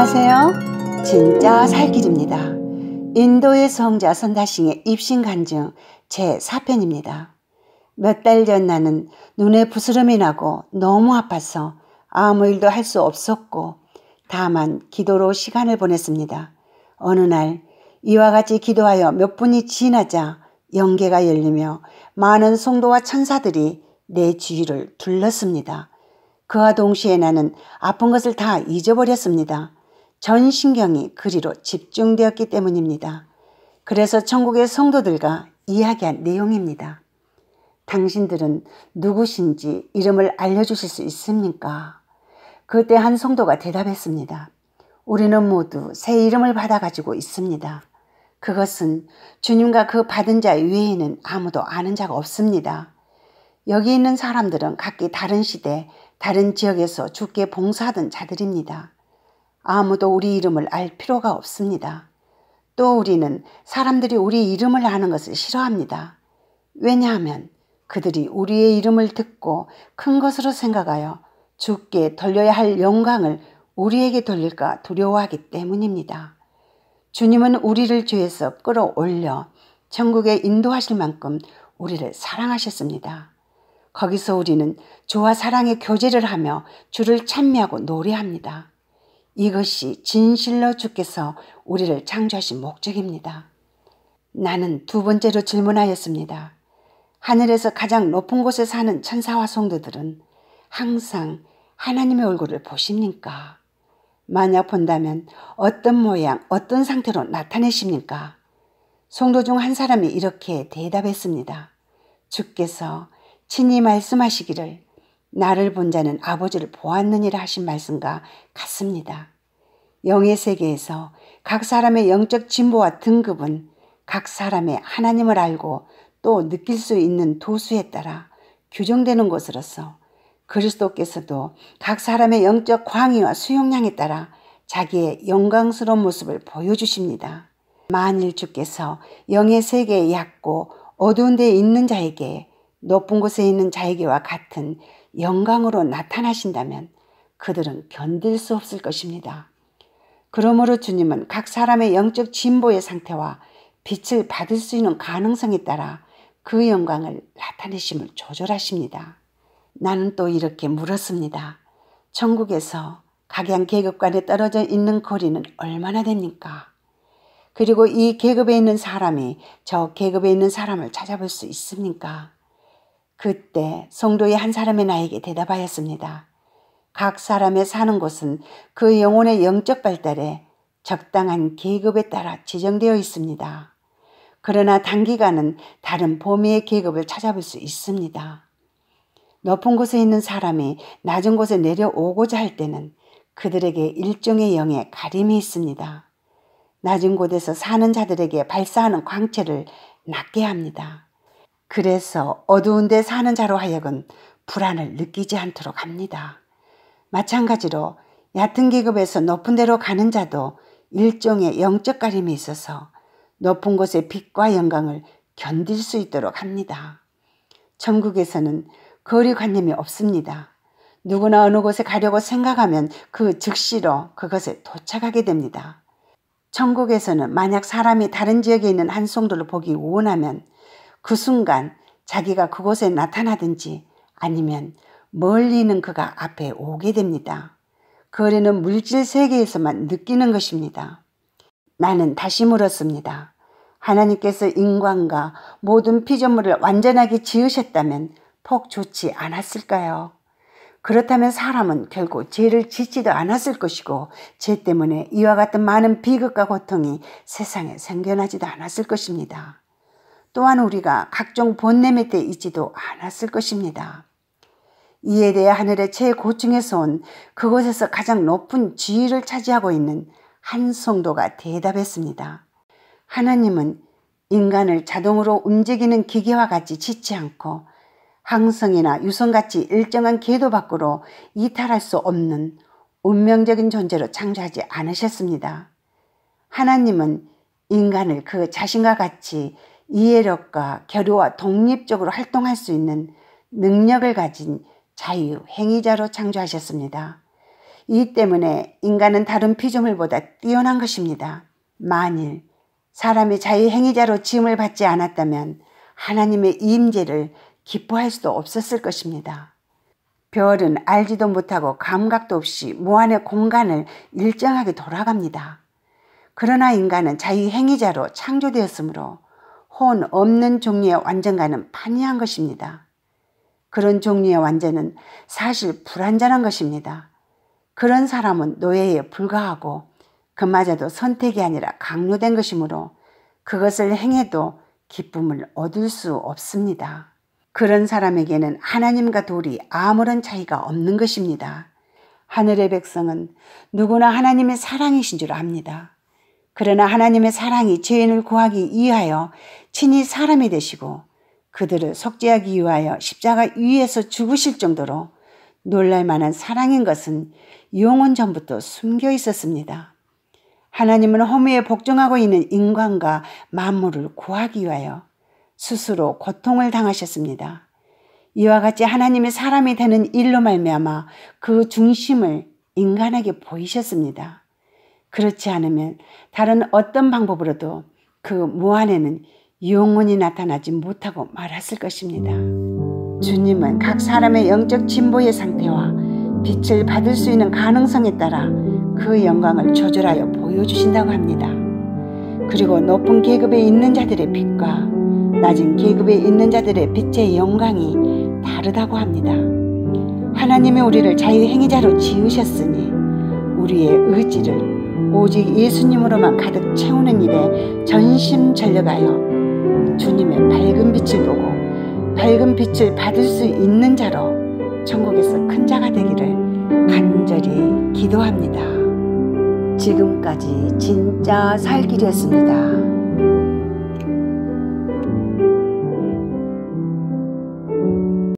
안녕하세요. 진짜 살길입니다. 인도의 성자 선다싱의 입신 간증 제4편입니다. 몇 달 전 나는 눈에 부스름이 나고 너무 아파서 아무 일도 할 수 없었고 다만 기도로 시간을 보냈습니다. 어느 날 이와 같이 기도하여 몇 분이 지나자 영계가 열리며 많은 송도와 천사들이 내 주위를 둘렀습니다. 그와 동시에 나는 아픈 것을 다 잊어버렸습니다. 전 신경이 그리로 집중되었기 때문입니다. 그래서 천국의 성도들과 이야기한 내용입니다. 당신들은 누구신지 이름을 알려주실 수 있습니까? 그때 한 성도가 대답했습니다. 우리는 모두 새 이름을 받아가지고 있습니다. 그것은 주님과 그 받은 자 외에는 아무도 아는 자가 없습니다. 여기 있는 사람들은 각기 다른 시대, 다른 지역에서 죽게 봉사하던 자들입니다. 아무도 우리 이름을 알 필요가 없습니다. 또 우리는 사람들이 우리 이름을 아는 것을 싫어합니다. 왜냐하면 그들이 우리의 이름을 듣고 큰 것으로 생각하여 죽게 돌려야 할 영광을 우리에게 돌릴까 두려워하기 때문입니다. 주님은 우리를 죄에서 끌어올려 천국에 인도하실 만큼 우리를 사랑하셨습니다. 거기서 우리는 주와 사랑의 교제를 하며 주를 찬미하고 노래합니다. 이것이 진실로 주께서 우리를 창조하신 목적입니다. 나는 두 번째로 질문하였습니다. 하늘에서 가장 높은 곳에 사는 천사와 성도들은 항상 하나님의 얼굴을 보십니까? 만약 본다면 어떤 모양, 어떤 상태로 나타내십니까? 성도 중 한 사람이 이렇게 대답했습니다. 주께서 친히 말씀하시기를 나를 본 자는 아버지를 보았느니라 하신 말씀과 같습니다. 영의 세계에서 각 사람의 영적 진보와 등급은 각 사람의 하나님을 알고 또 느낄 수 있는 도수에 따라 규정되는 것으로서 그리스도께서도 각 사람의 영적 광의와 수용량에 따라 자기의 영광스러운 모습을 보여주십니다. 만일 주께서 영의 세계에 얕고 어두운 데 있는 자에게 높은 곳에 있는 자에게와 같은 영광으로 나타나신다면 그들은 견딜 수 없을 것입니다. 그러므로 주님은 각 사람의 영적 진보의 상태와 빛을 받을 수 있는 가능성에 따라 그 영광을 나타내심을 조절하십니다. 나는 또 이렇게 물었습니다. 천국에서 각양 계급 간에 떨어져 있는 거리는 얼마나 됩니까? 그리고 이 계급에 있는 사람이 저 계급에 있는 사람을 찾아볼 수 있습니까? 그때 성도의 한 사람의 나에게 대답하였습니다. 각 사람의 사는 곳은 그 영혼의 영적 발달에 적당한 계급에 따라 지정되어 있습니다. 그러나 단기간은 다른 범위의 계급을 찾아볼 수 있습니다. 높은 곳에 있는 사람이 낮은 곳에 내려오고자 할 때는 그들에게 일종의 영의 가림이 있습니다. 낮은 곳에서 사는 자들에게 발사하는 광채를 낮게 합니다. 그래서 어두운 데 사는 자로 하여금 불안을 느끼지 않도록 합니다. 마찬가지로 얕은 계급에서 높은 데로 가는 자도 일종의 영적 가림이 있어서 높은 곳의 빛과 영광을 견딜 수 있도록 합니다. 천국에서는 거리관념이 없습니다. 누구나 어느 곳에 가려고 생각하면 그 즉시로 그것에 도착하게 됩니다. 천국에서는 만약 사람이 다른 지역에 있는 한송도를 보기 원하면 그 순간 자기가 그곳에 나타나든지 아니면 멀리는 그가 앞에 오게 됩니다. 거리는 그 물질 세계에서만 느끼는 것입니다. 나는 다시 물었습니다. 하나님께서 인간과 모든 피조물을 완전하게 지으셨다면 폭 좋지 않았을까요? 그렇다면 사람은 결국 죄를 짓지도 않았을 것이고 죄 때문에 이와 같은 많은 비극과 고통이 세상에 생겨나지도 않았을 것입니다. 또한 우리가 각종 본내 밑에 있지도 않았을 것입니다. 이에 대해 하늘의 최고층에서 온 그곳에서 가장 높은 지위를 차지하고 있는 한 성도가 대답했습니다. 하나님은 인간을 자동으로 움직이는 기계와 같이 짓지 않고 항성이나 유성같이 일정한 궤도 밖으로 이탈할 수 없는 운명적인 존재로 창조하지 않으셨습니다. 하나님은 인간을 그 자신과 같이 이해력과 결의와 독립적으로 활동할 수 있는 능력을 가진 자유 행위자로 창조하셨습니다. 이 때문에 인간은 다른 피조물보다 뛰어난 것입니다. 만일 사람이 자유 행위자로 지음을 받지 않았다면 하나님의 임재를 기뻐할 수도 없었을 것입니다. 별은 알지도 못하고 감각도 없이 무한의 공간을 일정하게 돌아갑니다. 그러나 인간은 자유 행위자로 창조되었으므로 혼 없는 종류의 완전과는 반이한 것입니다. 그런 종류의 완전은 사실 불완전한 것입니다. 그런 사람은 노예에 불과하고 그마저도 선택이 아니라 강요된 것이므로 그것을 행해도 기쁨을 얻을 수 없습니다. 그런 사람에게는 하나님과 돌이 아무런 차이가 없는 것입니다. 하늘의 백성은 누구나 하나님의 사랑이신 줄 압니다. 그러나 하나님의 사랑이 죄인을 구하기 위하여 친히 사람이 되시고 그들을 속죄하기 위하여 십자가 위에서 죽으실 정도로 놀랄 만한 사랑인 것은 영원 전부터 숨겨 있었습니다. 하나님은 허무에 복종하고 있는 인간과 만물을 구하기 위하여 스스로 고통을 당하셨습니다. 이와 같이 하나님의 사람이 되는 일로 말미암아 그 중심을 인간에게 보이셨습니다. 그렇지 않으면 다른 어떤 방법으로도 그 무안에는 영혼이 나타나지 못하고 말았을 것입니다. 주님은 각 사람의 영적 진보의 상태와 빛을 받을 수 있는 가능성에 따라 그 영광을 조절하여 보여주신다고 합니다. 그리고 높은 계급에 있는 자들의 빛과 낮은 계급에 있는 자들의 빛의 영광이 다르다고 합니다. 하나님이 우리를 자유행위자로 지으셨으니 우리의 의지를 오직 예수님으로만 가득 채우는 일에 전심전력하여 주님의 밝은 빛을 보고 밝은 빛을 받을 수 있는 자로 천국에서 큰 자가 되기를 간절히 기도합니다. 지금까지 진짜 살기로 했습니다.